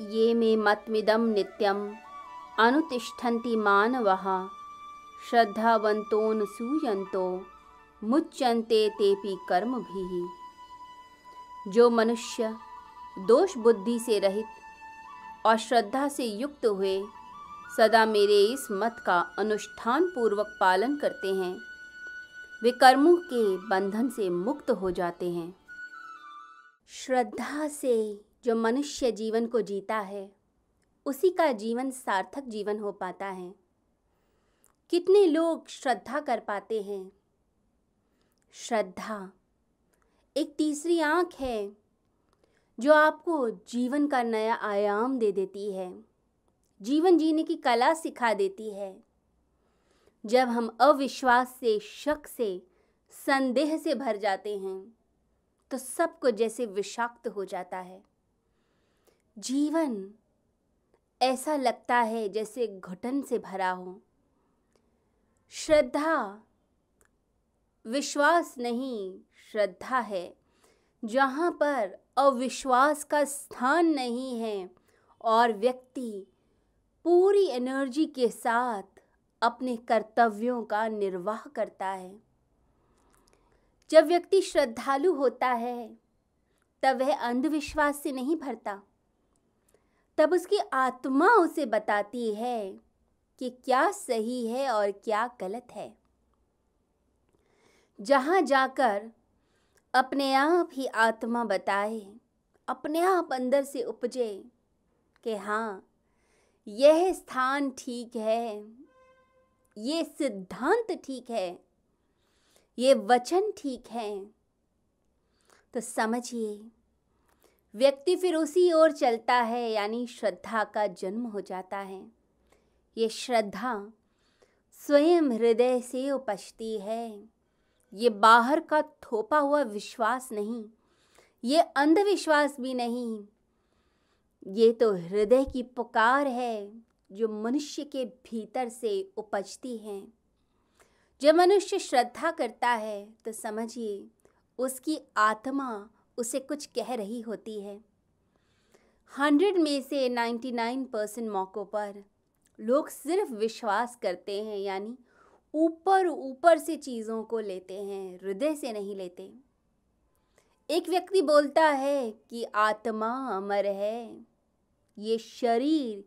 ये मे मत्मिदं नित्यम् अनुतिष्ठन्ति मानवः श्रद्धावन्तोऽनुसूयन्तो मुच्यन्ते तेपि कर्मभिः जो मनुष्य दोष बुद्धि से रहित और श्रद्धा से युक्त हुए सदा मेरे इस मत का अनुष्ठान पूर्वक पालन करते हैं वे कर्मों के बंधन से मुक्त हो जाते हैं श्रद्धा से जो मनुष्य जीवन को जीता है उसी का जीवन सार्थक जीवन हो पाता है कितने लोग श्रद्धा कर पाते हैं श्रद्धा एक तीसरी आँख है जो आपको जीवन का नया आयाम दे देती है जीवन जीने की कला सिखा देती है जब हम अविश्वास से शक से संदेह से भर जाते हैं तो सब कुछ जैसे विषाक्त हो जाता है जीवन ऐसा लगता है जैसे घुटन से भरा हो श्रद्धा विश्वास नहीं श्रद्धा है जहाँ पर अविश्वास का स्थान नहीं है और व्यक्ति पूरी एनर्जी के साथ अपने कर्तव्यों का निर्वाह करता है जब व्यक्ति श्रद्धालु होता है तब वह अंधविश्वास से नहीं भरता तब उसकी आत्मा उसे बताती है कि क्या सही है और क्या गलत है जहाँ जाकर अपने आप ही आत्मा बताए अपने आप अंदर से उपजे कि हाँ यह स्थान ठीक है ये सिद्धांत ठीक है ये वचन ठीक है तो समझिए व्यक्ति फिर उसी ओर चलता है यानी श्रद्धा का जन्म हो जाता है ये श्रद्धा स्वयं हृदय से उपजती है ये बाहर का थोपा हुआ विश्वास नहीं ये अंधविश्वास भी नहीं ये तो हृदय की पुकार है जो मनुष्य के भीतर से उपजती है जब मनुष्य श्रद्धा करता है तो समझिए उसकी आत्मा उसे कुछ कह रही होती है हंड्रेड में से नाइन्टी नाइन परसेंट मौक़ों पर लोग सिर्फ विश्वास करते हैं यानी ऊपर ऊपर से चीज़ों को लेते हैं हृदय से नहीं लेते एक व्यक्ति बोलता है कि आत्मा अमर है ये शरीर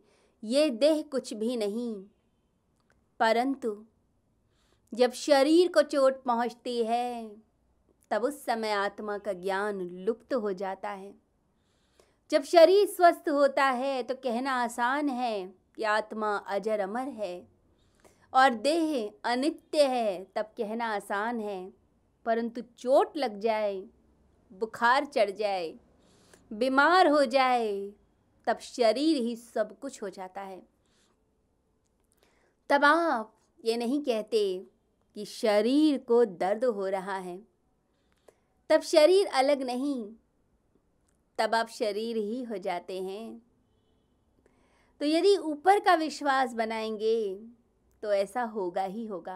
ये देह कुछ भी नहीं परंतु जब शरीर को चोट पहुंचती है तब उस समय आत्मा का ज्ञान लुप्त हो जाता है जब शरीर स्वस्थ होता है तो कहना आसान है कि आत्मा अजर अमर है और देह अनित्य है तब कहना आसान है परंतु चोट लग जाए बुखार चढ़ जाए बीमार हो जाए तब शरीर ही सब कुछ हो जाता है तब आप ये नहीं कहते कि शरीर को दर्द हो रहा है तब शरीर अलग नहीं तब आप शरीर ही हो जाते हैं तो यदि ऊपर का विश्वास बनाएंगे तो ऐसा होगा ही होगा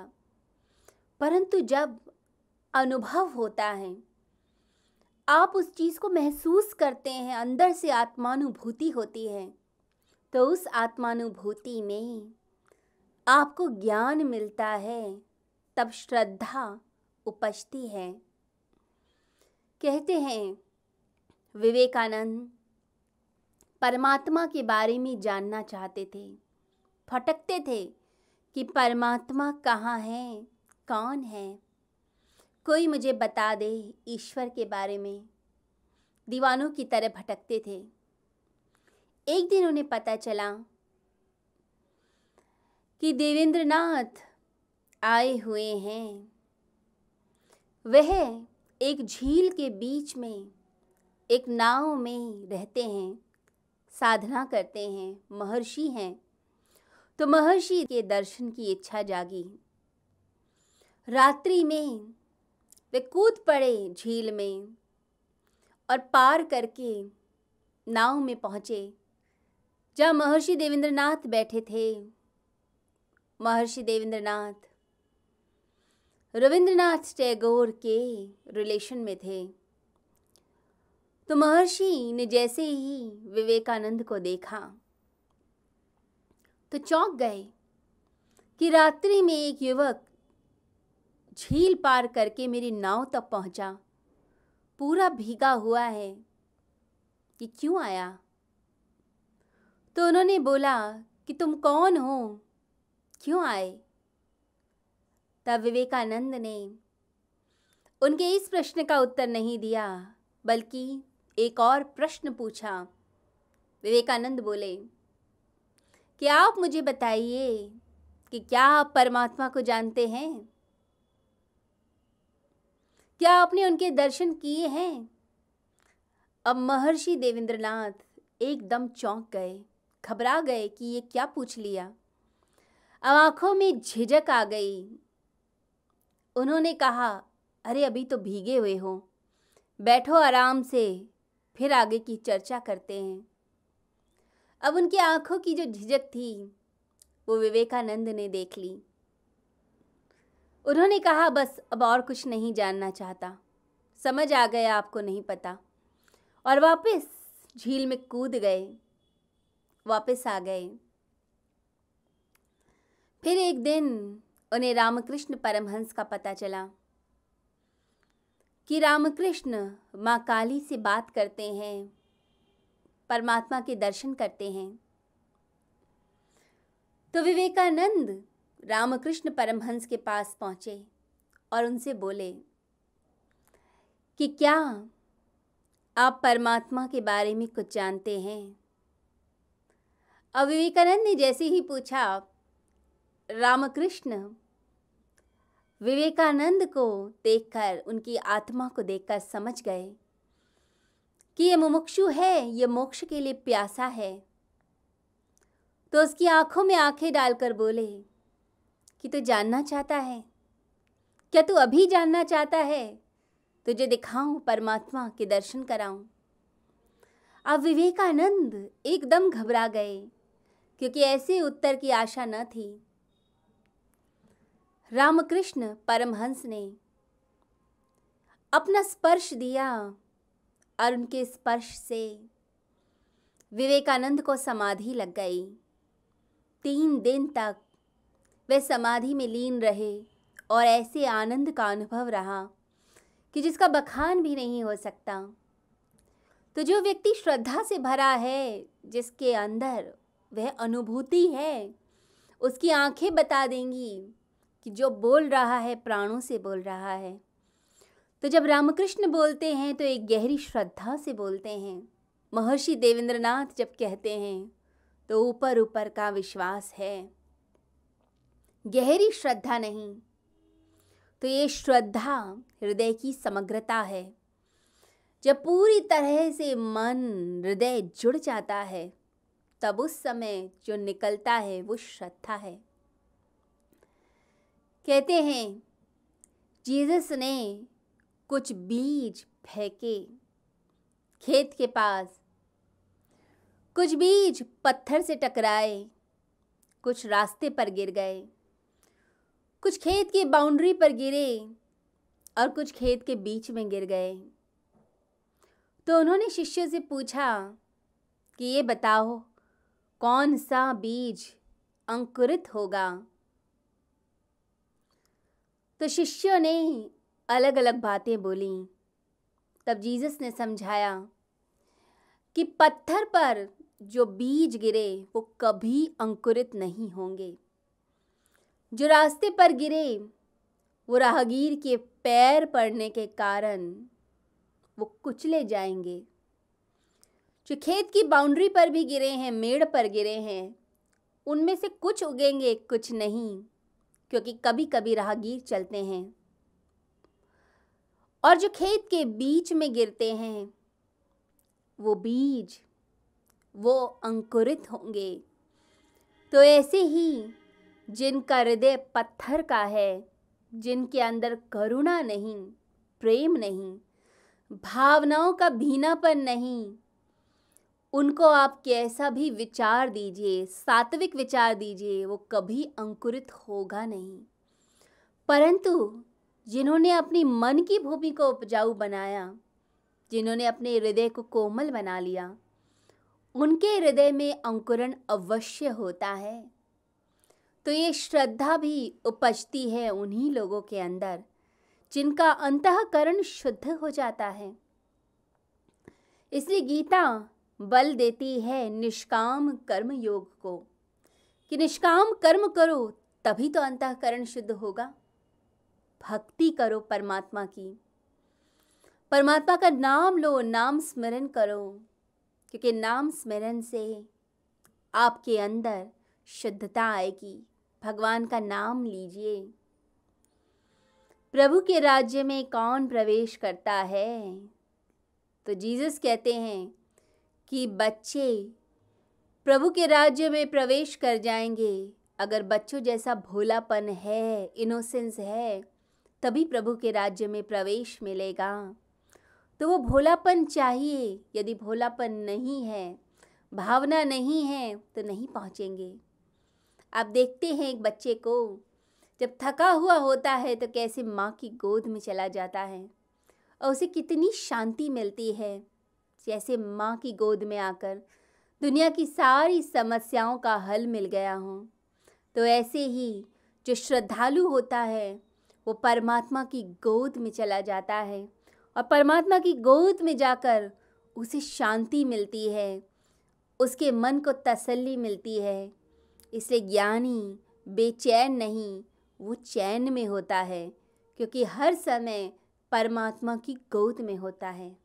परंतु जब अनुभव होता है आप उस चीज़ को महसूस करते हैं अंदर से आत्मानुभूति होती है तो उस आत्मानुभूति में आपको ज्ञान मिलता है तब श्रद्धा उपजती है कहते हैं विवेकानंद परमात्मा के बारे में जानना चाहते थे फटकते थे कि परमात्मा कहाँ है कौन है कोई मुझे बता दे ईश्वर के बारे में दीवानों की तरह भटकते थे एक दिन उन्हें पता चला कि देवेंद्रनाथ आए हुए हैं वह एक झील के बीच में एक नाव में रहते हैं साधना करते हैं महर्षि हैं तो महर्षि के दर्शन की इच्छा जागी रात्रि में वे कूद पड़े झील में और पार करके नाव में पहुँचे जहाँ महर्षि देवेंद्रनाथ बैठे थे महर्षि देवेंद्रनाथ रविंद्रनाथ टैगोर के रिलेशन में थे तो महर्षि ने जैसे ही विवेकानंद को देखा तो चौंक गए कि रात्रि में एक युवक झील पार करके मेरी नाव तक पहुंचा पूरा भीगा हुआ है ये क्यों आया तो उन्होंने बोला कि तुम कौन हो क्यों आए तब विवेकानंद ने उनके इस प्रश्न का उत्तर नहीं दिया बल्कि एक और प्रश्न पूछा विवेकानंद बोले कि आप मुझे बताइए कि क्या आप परमात्मा को जानते हैं क्या आपने उनके दर्शन किए हैं अब महर्षि देवेंद्रनाथ एकदम चौंक गए घबरा गए कि ये क्या पूछ लिया अब आंखों में झिझक आ गई उन्होंने कहा अरे अभी तो भीगे हुए हो बैठो आराम से फिर आगे की चर्चा करते हैं अब उनकी आंखों की जो झिझक थी वो विवेकानंद ने देख ली उन्होंने कहा बस अब और कुछ नहीं जानना चाहता समझ आ गया आपको नहीं पता और वापस झील में कूद गए वापस आ गए फिर एक दिन उन्हें रामकृष्ण परमहंस का पता चला कि रामकृष्ण माँ काली से बात करते हैं परमात्मा के दर्शन करते हैं तो विवेकानंद रामकृष्ण परमहंस के पास पहुँचे और उनसे बोले कि क्या आप परमात्मा के बारे में कुछ जानते हैं अब विवेकानंद ने जैसे ही पूछा रामकृष्ण विवेकानंद को देखकर उनकी आत्मा को देखकर समझ गए कि ये मुमुक्षु है ये मोक्ष के लिए प्यासा है तो उसकी आंखों में आंखें डालकर बोले कि तू तो जानना चाहता है क्या तू अभी जानना चाहता है तुझे दिखाऊं परमात्मा के दर्शन कराऊं अब विवेकानंद एकदम घबरा गए क्योंकि ऐसे उत्तर की आशा न थी रामकृष्ण परमहंस ने अपना स्पर्श दिया और उनके स्पर्श से विवेकानंद को समाधि लग गई तीन दिन तक वे समाधि में लीन रहे और ऐसे आनंद का अनुभव रहा कि जिसका बखान भी नहीं हो सकता तो जो व्यक्ति श्रद्धा से भरा है जिसके अंदर वह अनुभूति है उसकी आंखें बता देंगी कि जो बोल रहा है प्राणों से बोल रहा है तो जब रामकृष्ण बोलते हैं तो एक गहरी श्रद्धा से बोलते हैं महर्षि देवेंद्रनाथ जब कहते हैं तो ऊपर ऊपर का विश्वास है गहरी श्रद्धा नहीं तो ये श्रद्धा हृदय की समग्रता है जब पूरी तरह से मन हृदय जुड़ जाता है तब उस समय जो निकलता है वो श्रद्धा है कहते हैं जीसस ने कुछ बीज फेंके खेत के पास कुछ बीज पत्थर से टकराए कुछ रास्ते पर गिर गए कुछ खेत की बाउंड्री पर गिरे और कुछ खेत के बीच में गिर गए तो उन्होंने शिष्यों से पूछा कि ये बताओ कौन सा बीज अंकुरित होगा तो शिष्यों ने ही अलग अलग बातें बोली तब जीसस ने समझाया कि पत्थर पर जो बीज गिरे वो कभी अंकुरित नहीं होंगे जो रास्ते पर गिरे वो राहगीर के पैर पड़ने के कारण वो कुचले जाएंगे जो खेत की बाउंड्री पर भी गिरे हैं मेड़ पर गिरे हैं उनमें से कुछ उगेंगे कुछ नहीं क्योंकि कभी कभी राहगीर चलते हैं और जो खेत के बीच में गिरते हैं वो बीज वो अंकुरित होंगे तो ऐसे ही जिनका हृदय पत्थर का है जिनके अंदर करुणा नहीं प्रेम नहीं भावनाओं का भीनापन नहीं उनको आप कैसा भी विचार दीजिए सात्विक विचार दीजिए वो कभी अंकुरित होगा नहीं परंतु जिन्होंने अपनी मन की भूमि को उपजाऊ बनाया जिन्होंने अपने हृदय को कोमल बना लिया उनके हृदय में अंकुरण अवश्य होता है तो ये श्रद्धा भी उपजती है उन्हीं लोगों के अंदर जिनका अंतकरण शुद्ध हो जाता है इसलिए गीता बल देती है निष्काम कर्म योग को कि निष्काम कर्म करो तभी तो अंतकरण शुद्ध होगा भक्ति करो परमात्मा की परमात्मा का नाम लो नाम स्मरण करो क्योंकि नाम स्मरण से आपके अंदर शुद्धता आएगी भगवान का नाम लीजिए प्रभु के राज्य में कौन प्रवेश करता है तो जीसस कहते हैं कि बच्चे प्रभु के राज्य में प्रवेश कर जाएंगे अगर बच्चों जैसा भोलापन है इनोसेंस है तभी प्रभु के राज्य में प्रवेश मिलेगा तो वो भोलापन चाहिए यदि भोलापन नहीं है भावना नहीं है तो नहीं पहुँचेंगे आप देखते हैं एक बच्चे को जब थका हुआ होता है तो कैसे माँ की गोद में चला जाता है और उसे कितनी शांति मिलती है जैसे माँ की गोद में आकर दुनिया की सारी समस्याओं का हल मिल गया हूँ तो ऐसे ही जो श्रद्धालु होता है वो परमात्मा की गोद में चला जाता है और परमात्मा की गोद में जाकर उसे शांति मिलती है उसके मन को तसल्ली मिलती है इसलिए ज्ञानी बेचैन नहीं वो चैन में होता है क्योंकि हर समय परमात्मा की गोद में होता है